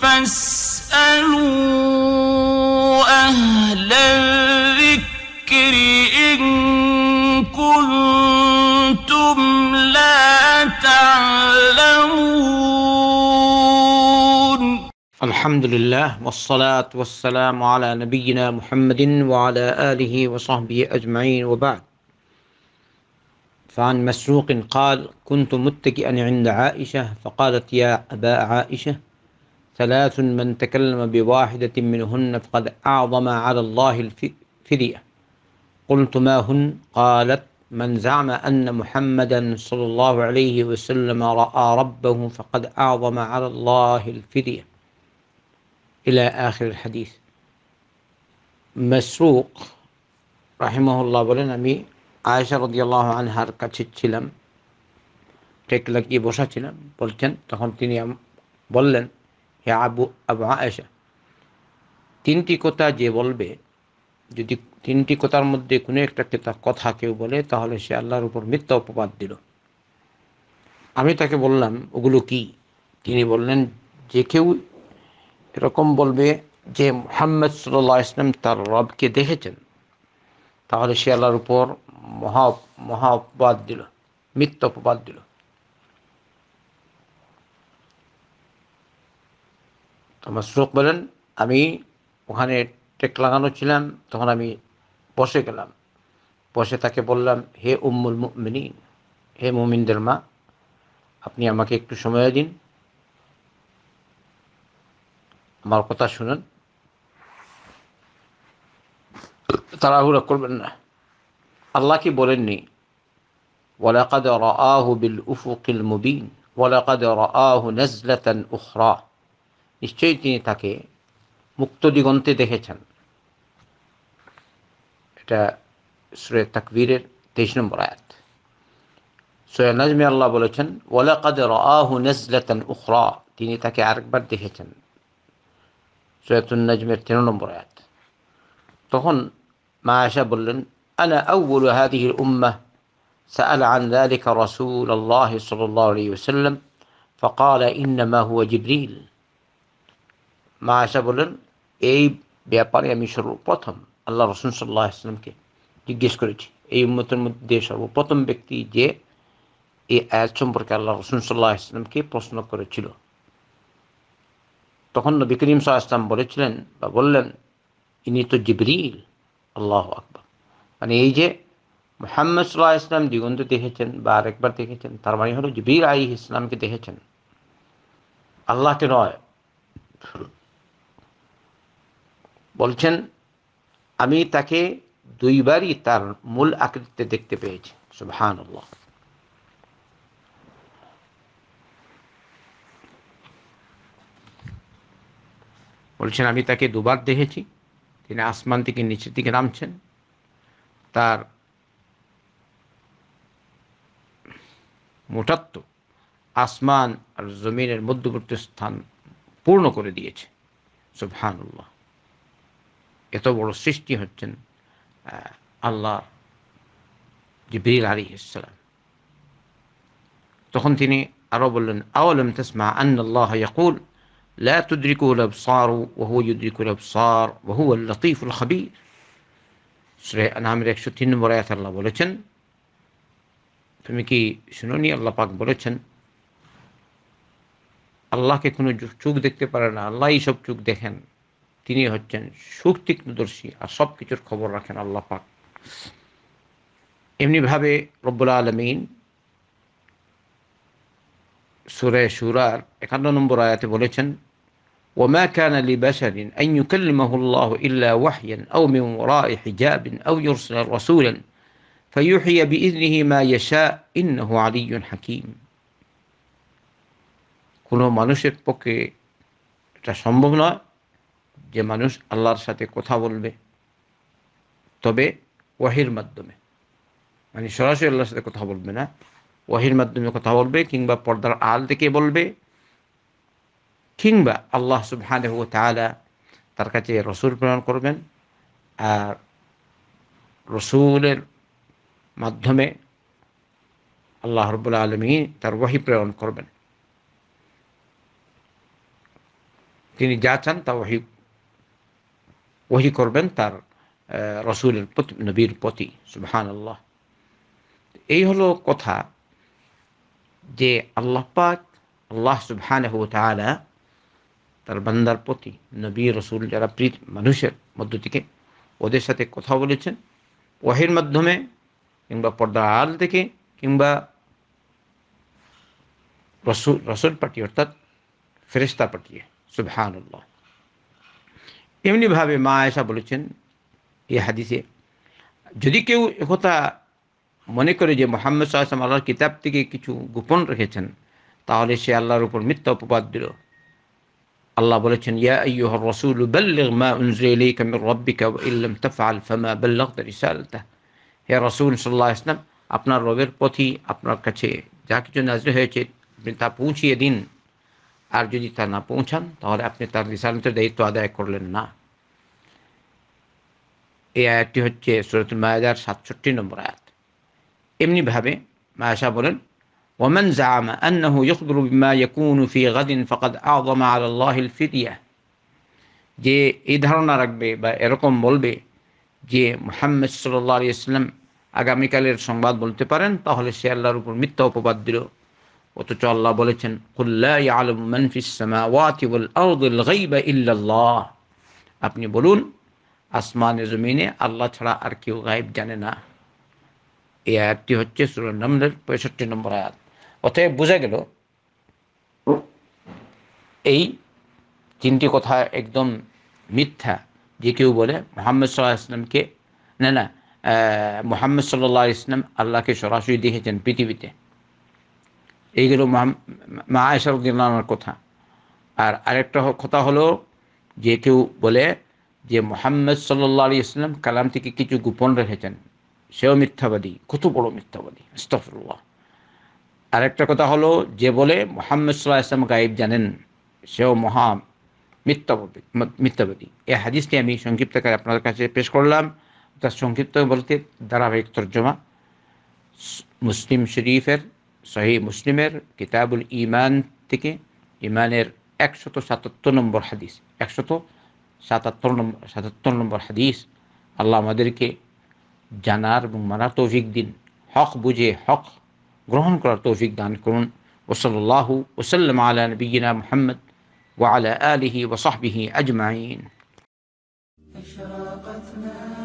فاسألوا أهل الذكر إن كنتم لا تعلمون الحمد لله والصلاة والسلام على نبينا محمد وعلى آله وصحبه أجمعين وبعد فعن مسروق قال كنت متكئا عند عائشة فقالت يا أبا عائشة ثلاث من تكلم بواحدة منهن فقد أعظم على الله الفدية قلت ما هن قالت من زعم أن محمدا صلى الله عليه وسلم رأى ربه فقد أعظم على الله الفدية إلى آخر الحديث مسروق ولنا مي عائشة رضي الله عنها কাছে ছিলাম تكلك লাগিয়ে বসাছিলাম বলছেন তখন তিনি بولن হে আবু আবু আয়েশা তিনটি কথা যে বলবে যদি তিনটি কথার মধ্যে কোনো একটা কথা কেউ বলে তাহলে সে আল্লাহর উপর মিথ্যা অপবাদ দিল আমি তাকে বললাম ওগুলো কি তিনি বললেন যে কেউ এরকম বলবে যে মোহাম্মদ সাল্লাহ ইসলাম তার রবকে দেখেছেন তাহলে সে আল্লাহর উপর মহা মহা অপবাদ দিল মিথ্যা অপবাদ দিল তো মাসরুক বলেন আমি ওখানে টেক লাগানো ছিলাম তখন আমি বসে গেলাম বসে তাকে বললাম হে উম্মুল মিনী হে মুমিনদের মা আপনি আমাকে একটু সময় দিন আমার কথা শুনেন তাড়াহুড়া করবেন না আল্লাহ কি বলেননি ওয়ালাকাদ রাআহু বিল উফুকিল মুবিন ওয়ালাকাদ রাআহু নাজলাতান উখরা নিশ্চয়ই তিনি তাকে মুক্ত দিগন্তে দেখেছেন এটা সুরে তাকবীরের তেইশ নম্বর আয়াত সুরে নাজমি আল্লাহ বলেছেন ওয়ালাকাদ আহু নাজলাতান উখরা তিনি তাকে আরেকবার দেখেছেন সুরাতুন নাজমের তেরো নম্বর আয়াত তখন মা আশা বললেন أنا أول هذه الأمة سأل عن ذلك رسول الله صلى الله عليه وسلم فقال إنما هو جبريل মা আশা বলেন এই ব্যাপারে আমি সর্বপ্রথম আল্লাহ রসুন সাল্লাহ ইসলামকে জিজ্ঞেস করেছি এই উন্মতের মধ্যে সর্বপ্রথম ব্যক্তি যে এই আয়াত সম্পর্কে আল্লাহ রসুন সাল্লাহ ইসলামকে প্রশ্ন করেছিল তখন নবী করিম সাহা ইসলাম বলেছিলেন বা বললেন ইনি তো জিবরিল আল্লাহ আকবর মানে এই যে মোহাম্মদ সাল্লাহ ইসলাম দিগন্ত দেখেছেন বা আরেকবার দেখেছেন তার মানে হলো জিবির আই ইসলামকে দেখেছেন আল্লাহকে নয় বলছেন আমি তাকে দুইবারই তার মূল আকৃতিতে দেখতে পেয়েছি সুবহানাল্লাহ বলছেন আমি তাকে দুবার দেখেছি তিনি আসমান থেকে নিচের দিকে নামছেন তার মোটাত্ম আসমান আর জমিনের মধ্যবর্তী স্থান পূর্ণ করে দিয়েছে উল্লাহ يطوروا السيستي هتن آه، الله جبريل عليه السلام تخنتني أربل أولم تسمع أن الله يقول لا تدركه الأبصار وهو يدرك الأبصار وهو اللطيف الخبير سري أنا عمريك شو تين مرايات الله بلتن فمكي شنوني الله باك بلتن الله كي كنو جوك دكتي برنا الله يشب جوك دكتي তিনি হচ্ছেন সুতীক্ষ্ণদর্শী আর সব কিছুর খবর রাখেন আল্লাহ পাক এমনিভাবে রব্বুল আলমিন সুরে সুরার একান্ন নম্বর আয়াতে বলেছেন وما كان لبشر أن يكلمه الله إلا وحيا أو من وراء حجاب أو يرسل رسولا فيحيي بإذنه ما يشاء إنه علي حكيم কোনো মানুষের পক্ষে এটা সম্ভব নয় যে মানুষ আল্লাহর সাথে কথা বলবে তবে ওয়াহির মাধ্যমে মানে সরাসরি আল্লাহর সাথে কথা বলবে না ওয়াহির মাধ্যমে কথা বলবে কিংবা পর্দার আল থেকে বলবে কিংবা আল্লাহ সুবহান তালা তার কাছে রসুল প্রেরণ করবেন আর রসুলের মাধ্যমে আল্লাহ রবুল্লা আলমী তার ওয়াহি প্রেরণ করবেন তিনি যা চান তা ওয়াহি ওহি করবেন তার রসুলের প্রতি নবীর প্রতি সুবহান আল্লাহ এই হলো কথা যে আল্লাহ পাক আল্লাহ সুবহান তার বান্দার প্রতি নবী রসুল যারা প্রীত মানুষের মধ্য থেকে ওদের সাথে কথা বলেছেন ওহের মাধ্যমে কিংবা পর্দা আল থেকে কিংবা রসুল রসুল পাঠিয়ে অর্থাৎ ফেরিস্তা পাঠিয়ে সুবহান আল্লাহ এমনিভাবে মা আয়সা বলেছেন এই হাদিসে যদি কেউ একথা মনে করে যে মোহাম্মদ সাল্লাম আল্লাহর কিতাব থেকে কিছু গোপন রেখেছেন তাহলে সে আল্লাহর উপর মিথ্যা অপবাদ দিল আল্লাহ বলেছেন ইয়া হে আপনার রবের পথি আপনার কাছে যা কিছু নাজরে হয়েছে আপনি তা পৌঁছিয়ে দিন আর যদি তা না পৌঁছান তাহলে আপনি তার রিসালতের দায়িত্ব আদায় করলেন না এই আয়াতটি হচ্ছে সুরতুল মায়াদার সাতষট্টি নম্বর আয়াত এমনিভাবে মায়াশা বলেন ومن زعم أنه يقدر بما يكون في غد فقد أعظم على الله الفدية যে এই ধারণা রাখবে বা এরকম বলবে যে মোহাম্মদ সাল্লাহ আলিয়া আগামীকালের সংবাদ বলতে পারেন তাহলে সে আল্লাহর উপর মিথ্যা অপবাদ দিল অথচ আল্লাহ বলেছেন আপনি বলুন আসমানে জমিনে আল্লাহ ছাড়া আর কেউ গায়েব জানে না এই আয়াতটি হচ্ছে সুরানম্বরের পঁয়ষট্টি নম্বর আয়াত অতএব বোঝা গেল এই তিনটি কথা একদম মিথ্যা যে কেউ বলে মোহাম্মদ সাল্লাহ ইসলামকে না না মোহাম্মদ সাল্লাহ ইসলাম আল্লাহকে সরাসরি দেখেছেন পৃথিবীতে এইগুলো মা আয়সার কথা আর আরেকটা কথা হলো যে কেউ বলে যে মোহাম্মদ সাল্লা আলী ইসলাম কালাম থেকে কিছু গোপন রেখেছেন সেও মিথ্যাবাদী কত বড় মিথ্যাবাদী ইস্তফরুল্লাহ আরেকটা কথা হলো যে বলে মোহাম্মদ সাল্লাহ ইসলাম গায়েব জানেন সেও মহা মিথ্যাবাদী মিথ্যাবাদী এই হাদিসটি আমি সংক্ষিপ্ত করে আপনার কাছে পেশ করলাম তার সংক্ষিপ্ত বলতে ধারাবাহিক তর্জমা মুসলিম শরীফের صحيح مسلمر كتاب الإيمان تكي إيمانير أكشتو ساتتون نمبر حديث أكشتو ساتتون نمبر حديث الله مدرك جانار بمنا توفيق دين حق بجي حق غرهن كرار توفيق دان كرون وصلى الله وسلم على نبينا محمد وعلى آله وصحبه أجمعين أشراقتنا